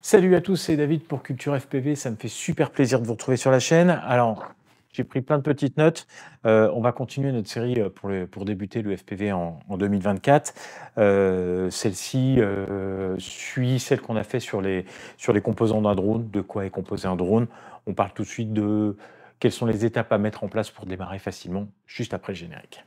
Salut à tous, c'est David pour Culture FPV. Ça me fait super plaisir de vous retrouver sur la chaîne. Alors, j'ai pris plein de petites notes. Euh, on va continuer notre série euh, pour, débuter le FPV en, 2024. Euh, celle-ci suit celle qu'on a fait sur les, sur les composants d'un drone, de quoi est composé un drone. On parle tout de suite de quelles sont les étapes à mettre en place pour démarrer facilement juste après le générique.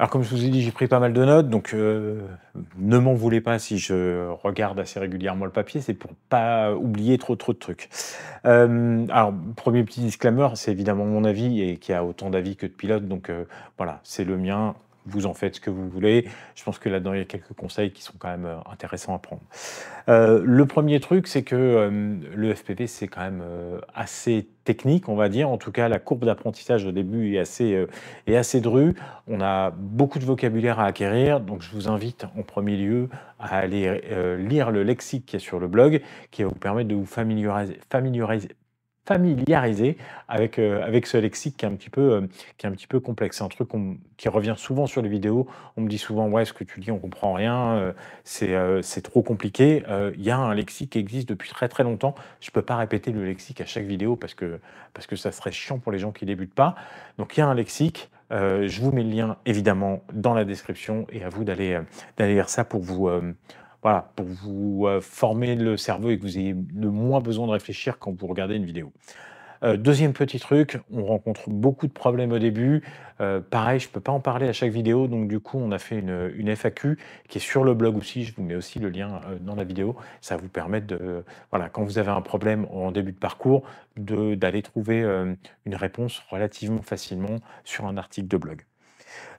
Alors comme je vous ai dit, j'ai pris pas mal de notes, donc euh, ne m'en voulez pas si je regarde assez régulièrement le papier, c'est pour pas oublier trop trop de trucs. Euh, alors premier petit disclaimer, c'est évidemment mon avis et qui a autant d'avis que de pilotes, donc euh, voilà, c'est le mien, vous en faites ce que vous voulez. Je pense que là-dedans, il y a quelques conseils qui sont quand même euh, intéressants à prendre. Euh, le premier truc, c'est que euh, le FPV, c'est quand même assez technique, on va dire. En tout cas, la courbe d'apprentissage au début est assez, est assez drue. On a beaucoup de vocabulaire à acquérir, donc je vous invite en premier lieu à aller lire le lexique qui est sur le blog, qui va vous permettre de vous familiariser, familiariser avec, euh, avec ce lexique qui est un petit peu, euh, qui est un petit peu complexe. C'est un truc qui revient souvent sur les vidéos. On me dit souvent, ouais, ce que tu dis, on comprend rien, euh, c'est, c'est trop compliqué. Il y a un lexique qui existe depuis très très longtemps. Je ne peux pas répéter le lexique à chaque vidéo parce que, parce que ça serait chiant pour les gens qui débutent pas. Donc il y a un lexique. je vous mets le lien évidemment dans la description et à vous d'aller, d'aller lire ça pour vous voilà, pour vous euh, former le cerveau et que vous ayez le moins besoin de réfléchir quand vous regardez une vidéo. Euh, deuxième petit truc, on rencontre beaucoup de problèmes au début. Euh, pareil, je ne peux pas en parler à chaque vidéo, donc du coup, on a fait une, FAQ qui est sur le blog aussi. Je vous mets aussi le lien dans la vidéo. Ça vous permet de, voilà, quand vous avez un problème en début de parcours, d'aller trouver une réponse relativement facilement sur un article de blog.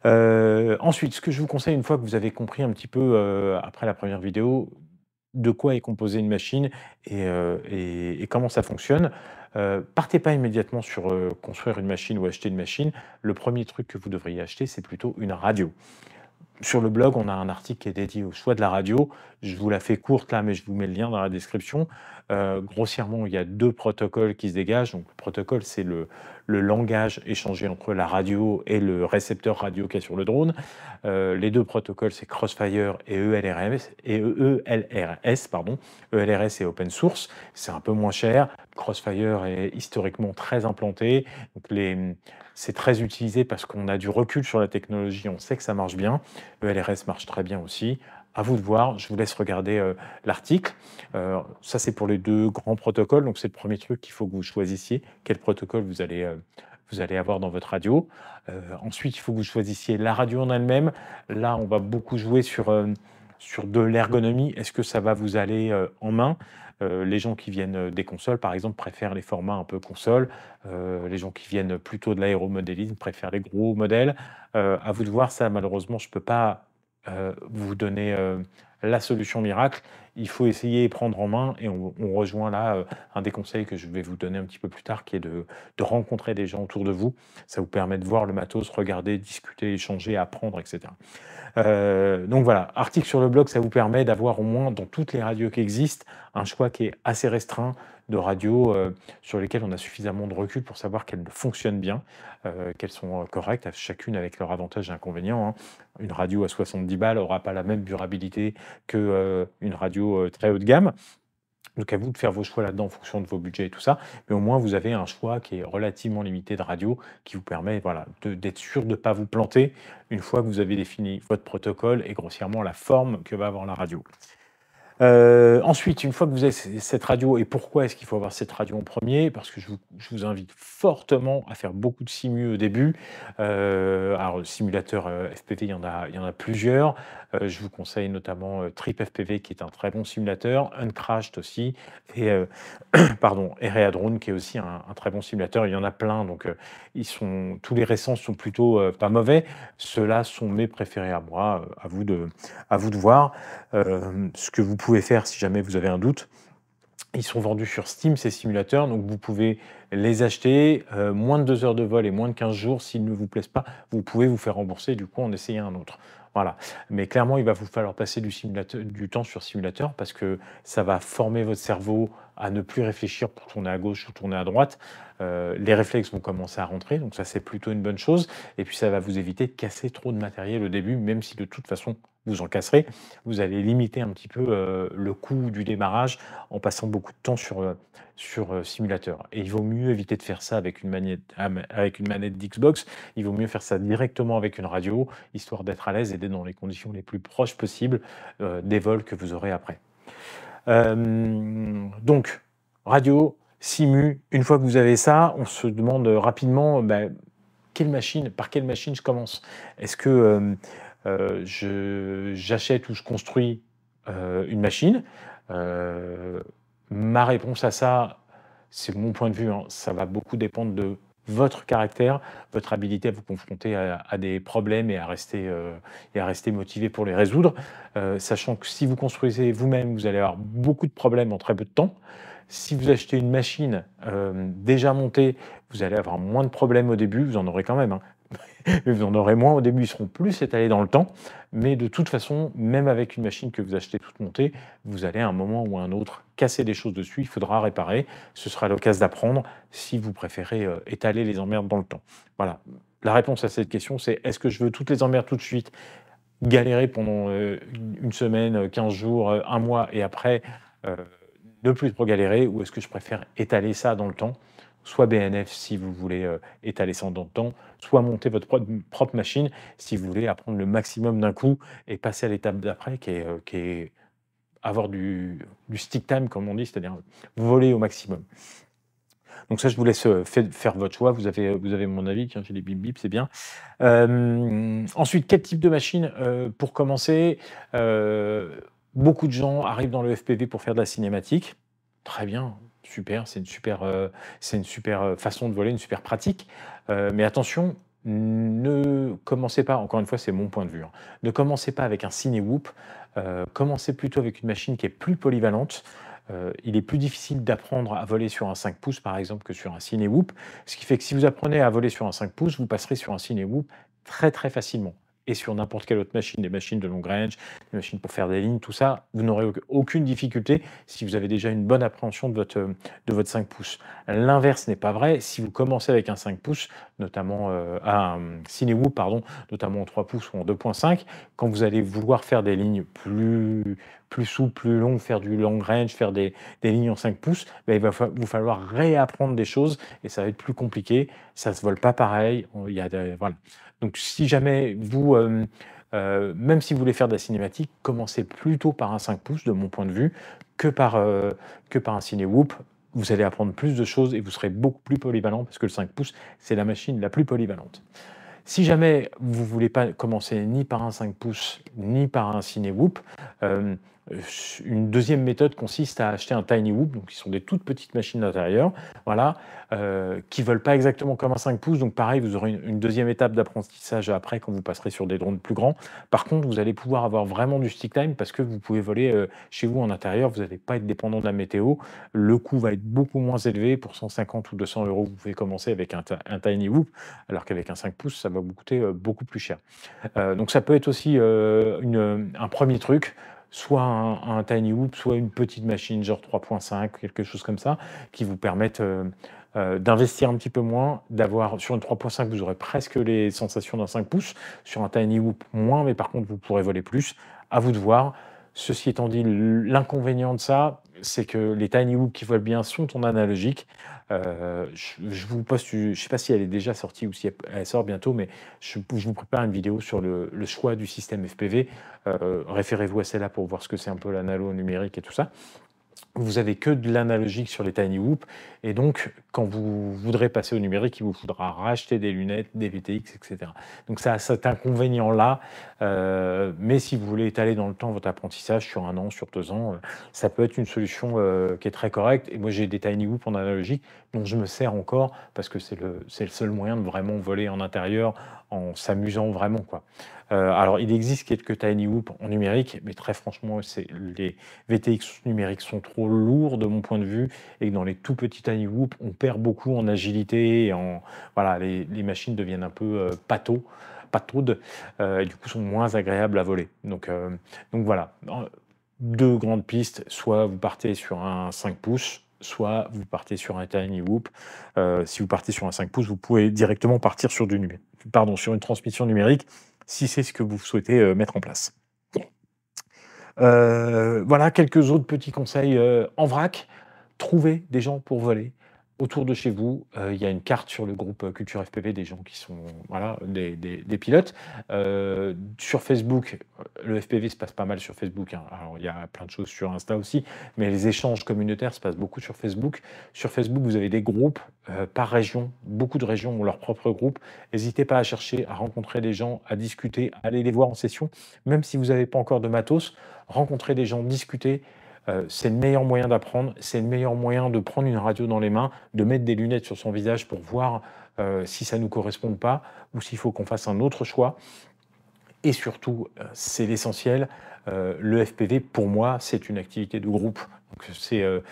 Euh, ensuite, ce que je vous conseille, une fois que vous avez compris un petit peu, euh, après la première vidéo, de quoi est composée une machine et, euh, comment ça fonctionne, partez pas immédiatement sur construire une machine ou acheter une machine. Le premier truc que vous devriez acheter, c'est plutôt une radio sur le blog, on a un article qui est dédié au choix de la radio. Je vous la fais courte là, mais je vous mets le lien dans la description. grossièrement, il y a deux protocoles qui se dégagent. Donc, le protocole, c'est le, le langage échangé entre la radio et le récepteur radio qui est sur le drone. Euh, les deux protocoles, c'est Crossfire et ELRS, et ELRS, e pardon. ELRS est open source, c'est un peu moins cher. Crossfire est historiquement très implanté, donc les, c'est très utilisé parce qu'on a du recul sur la technologie, on sait que ça marche bien. ELRS marche très bien aussi. À vous de voir, je vous laisse regarder euh, l'article. Euh, ça, c'est pour les deux grands protocoles. Donc, c'est le premier truc qu'il faut que vous choisissiez, quel protocole vous allez, euh, vous allez avoir dans votre radio. ensuite, il faut que vous choisissiez la radio en elle-même. Là, on va beaucoup jouer sur, sur de l'ergonomie. Est-ce que ça va vous aller en main les gens qui viennent des consoles, par exemple, préfèrent les formats un peu console. les gens qui viennent plutôt de l'aéromodélisme préfèrent les gros modèles. à vous de voir, ça, malheureusement, je ne peux pas euh, vous donner euh, la solution miracle. Il faut essayer et prendre en main. Et on, rejoint là euh, un des conseils que je vais vous donner un petit peu plus tard, qui est de, rencontrer des gens autour de vous. Ça vous permet de voir le matos, regarder, discuter, échanger, apprendre, etc. donc voilà, article sur le blog, ça vous permet d'avoir au moins dans toutes les radios qui existent un choix qui est assez restreint de radio euh, sur lesquelles on a suffisamment de recul pour savoir qu'elles fonctionnent bien, euh, qu'elles sont euh, correctes, chacune avec leurs avantages et inconvénients. Hein. Une radio à 70 balles n'aura pas la même durabilité qu'une une radio très haut de gamme. Donc à vous de faire vos choix là-dedans en fonction de vos budgets et tout ça, mais au moins vous avez un choix qui est relativement limité de radio, qui vous permet voilà, d'être sûr de ne pas vous planter une fois que vous avez défini votre protocole et grossièrement la forme que va avoir la radio. Euh, ensuite, une fois que vous avez cette radio, et pourquoi est-ce qu'il faut avoir cette radio en premier Parce que je vous, invite fortement à faire beaucoup de simu au début. Euh, alors, simulateur euh, FPV, il y en a, il y en a plusieurs. je vous conseille notamment Trip FPV, qui est un très bon simulateur, Uncrashed aussi, et pardon, Area Drone, qui est aussi un, très bon simulateur. Il y en a plein, donc ils sont, tous les récents sont plutôt pas mauvais. Ceux-là sont mes préférés à moi, à vous de, à vous de voir ce que vous pouvez faire si jamais vous avez un doute. Ils sont vendus sur Steam, ces simulateurs, donc vous pouvez les acheter. Euh, moins de deux heures de vol et moins de 15 jours, s'ils ne vous plaisent pas, vous pouvez vous faire rembourser, du coup en essayer un autre. Voilà. Mais clairement, il va vous falloir passer du, simulateur, du temps sur simulateur parce que ça va former votre cerveau à ne plus réfléchir pour tourner à gauche ou tourner à droite. Euh, les réflexes vont commencer à rentrer, donc ça c'est plutôt une bonne chose. Et puis ça va vous éviter de casser trop de matériel au début, même si de toute façon vous en casserez. Vous allez limiter un petit peu euh, le coût du démarrage en passant beaucoup de temps sur, euh, simulateur. Et il vaut mieux éviter de faire ça avec une manette, avec une manette d'Xbox. Il vaut mieux faire ça directement avec une radio, histoire d'être à l'aise et d'être dans les conditions les plus proches possibles des vols que vous aurez après. Euh, donc, radio, simu, une fois que vous avez ça, on se demande rapidement bah, quelle machine, par quelle machine je commence. Est-ce que euh, euh, j'achète ou je construis une machine Ma réponse à ça, c'est mon point de vue, hein, ça va beaucoup dépendre de votre caractère, votre habilité à vous confronter à, des problèmes et à rester, euh, et à rester motivé pour les résoudre, euh, sachant que si vous construisez vous-même, vous allez avoir beaucoup de problèmes en très peu de temps. Si vous achetez une machine euh, déjà montée, vous allez avoir moins de problèmes au début, vous en aurez quand même, hein. vous en aurez moins au début, ils seront plus étalés dans le temps. Mais de toute façon, même avec une machine que vous achetez toute montée, vous allez à un moment ou à un autre casser des choses dessus, il faudra réparer. Ce sera l'occasion d'apprendre si vous préférez euh, étaler les emmerdes dans le temps. Voilà. La réponse à cette question, c'est est-ce que je veux toutes les emmerdes tout de suite, galérer pendant euh, une semaine, 15 jours, euh, un mois et après de ne plus trop galérer, ou est-ce que je préfère étaler ça dans le temps soit BNF si vous voulez euh, étaler sans dans temps, soit monter votre propre machine si vous voulez apprendre le maximum d'un coup et passer à l'étape d'après qui est, euh, avoir du, stick time, comme on dit, c'est-à-dire voler au maximum. Donc ça, je vous laisse euh, faire votre choix. Vous avez, vous avez mon avis. Tiens, j'ai des bip bip, c'est bien. ensuite, quel type de machine pour commencer Beaucoup de gens arrivent dans le FPV pour faire de la cinématique. Très bien, super, c'est une super, euh, c'est une super euh, façon de voler, une super pratique. Euh, mais attention, ne commencez pas, encore une fois, c'est mon point de vue, hein, ne commencez pas avec un CineWhoop, whoop commencez plutôt avec une machine qui est plus polyvalente. il est plus difficile d'apprendre à voler sur un 5 pouces, par exemple, que sur un CineWhoop, whoop Ce qui fait que si vous apprenez à voler sur un 5 pouces, vous passerez sur un CineWhoop whoop très très facilement et sur n'importe quelle autre machine, des machines de long range, des machines pour faire des lignes, tout ça, vous n'aurez aucune difficulté si vous avez déjà une bonne appréhension de votre, de votre 5 pouces. L'inverse n'est pas vrai. Si vous commencez avec un 5 pouces, notamment euh, un Cinewoo, pardon, notamment en 3 pouces ou en 2.5, quand vous allez vouloir faire des lignes plus, plus souples, plus longues, faire du long range, faire des, lignes en 5 pouces, ben, il va vous falloir réapprendre des choses et ça va être plus compliqué. Ça ne se vole pas pareil. Il y a, voilà. Donc si jamais vous, euh, euh, même si vous voulez faire de la cinématique, commencez plutôt par un 5 pouces, de mon point de vue, que par, euh, que par un ciné-whoop. Vous allez apprendre plus de choses et vous serez beaucoup plus polyvalent parce que le 5 pouces, c'est la machine la plus polyvalente. Si jamais vous ne voulez pas commencer ni par un 5 pouces, ni par un ciné-whoop, euh, une deuxième méthode consiste à acheter un tiny Whoop, donc qui sont des toutes petites machines d'intérieur, voilà, euh, qui ne veulent pas exactement comme un 5 pouces. Donc pareil, vous aurez une, deuxième étape d'apprentissage après quand vous passerez sur des drones plus grands. Par contre, vous allez pouvoir avoir vraiment du stick time parce que vous pouvez voler euh, chez vous en intérieur, vous n'allez pas être dépendant de la météo. Le coût va être beaucoup moins élevé. Pour 150 ou 200 euros, vous pouvez commencer avec un, tiny Whoop, alors qu'avec un 5 pouces, ça va vous coûter beaucoup plus cher. donc ça peut être aussi un premier truc soit un, tiny Whoop, soit une petite machine genre 3.5, quelque chose comme ça, qui vous permettent euh, euh, d'investir un petit peu moins, d'avoir sur une 3.5 vous aurez presque les sensations d'un 5 pouces, sur un tiny Whoop, moins, mais par contre vous pourrez voler plus. À vous de voir. Ceci étant dit, l'inconvénient de ça, c'est que les tiny hoops qui volent bien sont en analogique. Euh, je, vous je ne sais pas si elle est déjà sortie ou si elle, sort bientôt, mais je, vous prépare une vidéo sur le, choix du système FPV. Euh, référez-vous à celle-là pour voir ce que c'est un peu l'analo numérique et tout ça vous avez que de l'analogique sur les Tiny Whoop. Et donc, quand vous voudrez passer au numérique, il vous faudra racheter des lunettes, des VTX, etc. Donc, ça a cet inconvénient-là. Euh, mais si vous voulez étaler dans le temps votre apprentissage sur un an, sur deux ans, euh, ça peut être une solution euh, qui est très correcte. Et moi, j'ai des Tiny Whoop en analogique dont je me sers encore parce que c'est le, le seul moyen de vraiment voler en intérieur en s'amusant vraiment. quoi. alors, il existe quelques Tiny Whoop en numérique, mais très franchement, les VTX numériques sont trop lourd de mon point de vue et que dans les tout petits tiny whoop, on perd beaucoup en agilité et en voilà, les, les machines deviennent un peu euh, pâteaux, euh, et du coup sont moins agréables à voler. Donc, euh, donc voilà, deux grandes pistes, soit vous partez sur un 5 pouces, soit vous partez sur un tiny whoop. Euh, si vous partez sur un 5 pouces, vous pouvez directement partir sur du pardon, sur une transmission numérique si c'est ce que vous souhaitez mettre en place. Euh, voilà quelques autres petits conseils euh, en vrac. Trouvez des gens pour voler autour de chez vous, euh, il y a une carte sur le groupe Culture FPV des gens qui sont voilà, des, pilotes. sur Facebook, le FPV se passe pas mal sur Facebook. Hein. Alors, il y a plein de choses sur Insta aussi, mais les échanges communautaires se passent beaucoup sur Facebook. Sur Facebook, vous avez des groupes par région. Beaucoup de régions ont leur propre groupe. N'hésitez pas à chercher, à rencontrer des gens, à discuter, à aller les voir en session. Même si vous n'avez pas encore de matos, rencontrer des gens, discuter, euh, c'est le meilleur moyen d'apprendre, c'est le meilleur moyen de prendre une radio dans les mains, de mettre des lunettes sur son visage pour voir euh, si ça ne nous correspond pas, ou s'il faut qu'on fasse un autre choix. Et surtout, euh, c'est l'essentiel, le FPV, pour moi, c'est une activité de groupe. C'est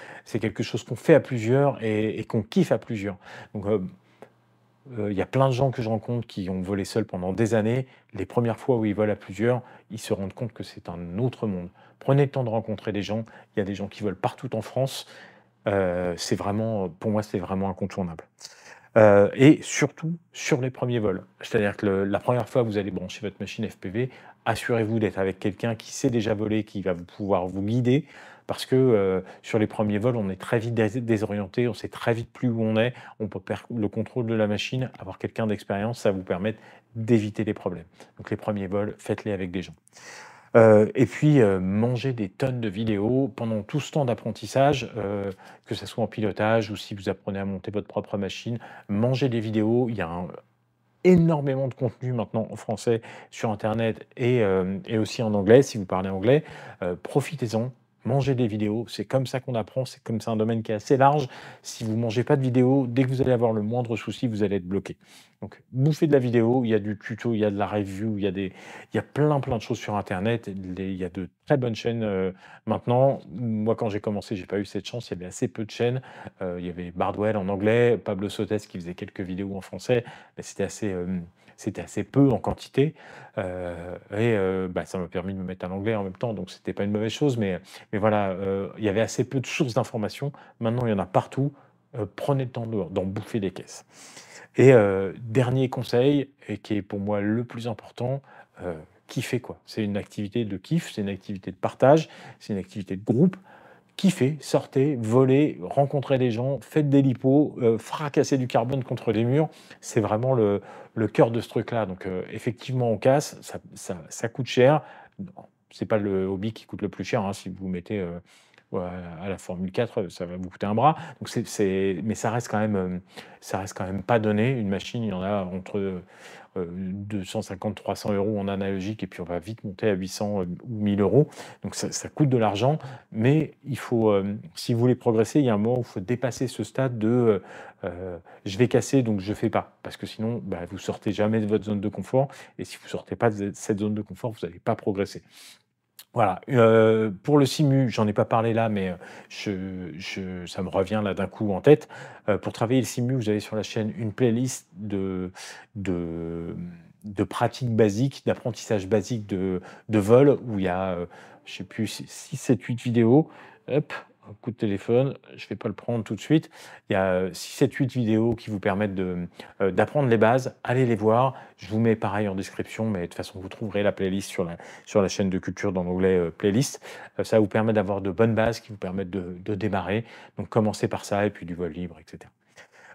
quelque chose qu'on fait à plusieurs et, qu'on kiffe à plusieurs. Euh, il y a plein de gens que je rencontre qui ont volé seuls pendant des années. Les premières fois où ils volent à plusieurs, ils se rendent compte que c'est un autre monde. Prenez le temps de rencontrer des gens. Il y a des gens qui volent partout en France. Euh, c'est vraiment, pour moi, c'est vraiment incontournable. Euh, et surtout sur les premiers vols. C'est-à-dire que la première fois que vous allez brancher votre machine FPV, assurez-vous d'être avec quelqu'un qui sait déjà voler, qui va pouvoir vous guider parce que euh, sur les premiers vols, on est très vite désorienté, on sait très vite plus où on est, on peut perdre le contrôle de la machine, avoir quelqu'un d'expérience, ça vous permet d'éviter les problèmes. Donc les premiers vols, faites-les avec des gens. Euh, et puis, euh, mangez manger des tonnes de vidéos pendant tout ce temps d'apprentissage, que ce soit en pilotage ou si vous apprenez à monter votre propre machine, manger des vidéos, il y a énormément de contenu maintenant en français sur Internet et, aussi en anglais, si vous parlez anglais, profitez-en. Manger des vidéos, c'est comme ça qu'on apprend, c'est comme ça un domaine qui est assez large. Si vous ne mangez pas de vidéos, dès que vous allez avoir le moindre souci, vous allez être bloqué. Donc bouffez de la vidéo, il y a du tuto, il y a de la review, il y a, des, il y a plein plein de choses sur Internet, il y a de très bonnes chaînes euh, maintenant. Moi quand j'ai commencé, j'ai pas eu cette chance, il y avait assez peu de chaînes. Euh, il y avait Bardwell en anglais, Pablo Sotes qui faisait quelques vidéos en français, mais c'était assez... Euh, c'était assez peu en quantité. Euh, et euh, bah, ça m'a permis de me mettre à l'anglais en même temps, donc n'était pas une mauvaise chose, mais, mais voilà, euh, il y avait assez peu de sources d'informations. Maintenant, il y en a partout. prenez le temps d'en bouffer des caisses. Et dernier conseil, et qui est pour moi le plus important, kiffer quoi. C'est une activité de kiff, c'est une activité de partage, c'est une activité de groupe kiffez, sortez, volez, rencontrez des gens, faites des lipos, fracasser euh, fracassez du carbone contre les murs. C'est vraiment le, cœur de ce truc-là. Donc euh, effectivement, on casse, ça, coûte cher. Ce n'est pas le hobby qui coûte le plus cher. Hein, si vous mettez euh, à, la Formule 4, euh, ça va vous coûter un bras. Donc mais ça reste quand même, euh, ça reste quand même pas donné. Une machine, il y en a entre 250, euh, 300 euros en analogique et puis on va vite monter à 800 ou 1000 euros. Donc ça, coûte de l'argent, mais il faut, si vous voulez progresser, il y a un moment où il faut dépasser ce stade de je vais casser donc je fais pas, parce que sinon bah, vous sortez jamais de votre zone de confort et si vous sortez pas de cette zone de confort, vous n'allez pas progresser. Voilà. Euh, pour le SIMU, j'en ai pas parlé là, mais euh, ça me revient là d'un coup en tête. Euh, pour travailler le SIMU, vous avez sur la chaîne une playlist de, de, pratiques basiques, d'apprentissage basique de, de, vol, où il y a, je sais plus, 6, 7, 8 vidéos. Hop, coup de téléphone, je ne vais pas le prendre tout de suite. Il y a 7-8 euh, vidéos qui vous permettent euh, d'apprendre les bases. Allez les voir. Je vous mets pareil en description, mais de toute façon, vous trouverez la playlist sur la, sur la chaîne de culture dans l'onglet euh, playlist. ça vous permet d'avoir de bonnes bases qui vous permettent de, démarrer. Donc commencez par ça et puis du vol libre, etc.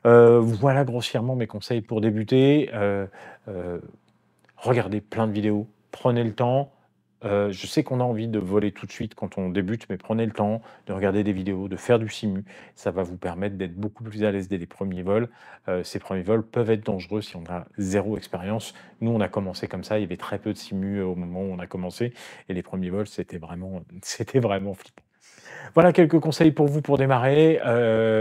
voilà grossièrement mes conseils pour débuter. regardez plein de vidéos, prenez le temps, euh, je sais qu'on a envie de voler tout de suite quand on débute, mais prenez le temps de regarder des vidéos, de faire du simu. Ça va vous permettre d'être beaucoup plus à l'aise dès les premiers vols. Euh, ces premiers vols peuvent être dangereux si on a zéro expérience. Nous, on a commencé comme ça. Il y avait très peu de simu euh, au moment où on a commencé. Et les premiers vols, c'était vraiment, c'était vraiment flippant. Voilà quelques conseils pour vous pour démarrer.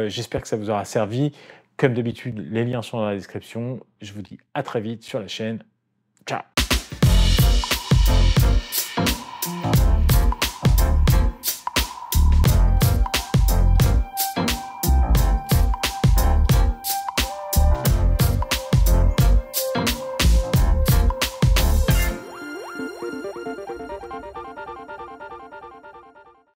J'espère que ça vous aura servi. Comme d'habitude, les liens sont dans la description. Je vous dis à très vite sur la chaîne. Ciao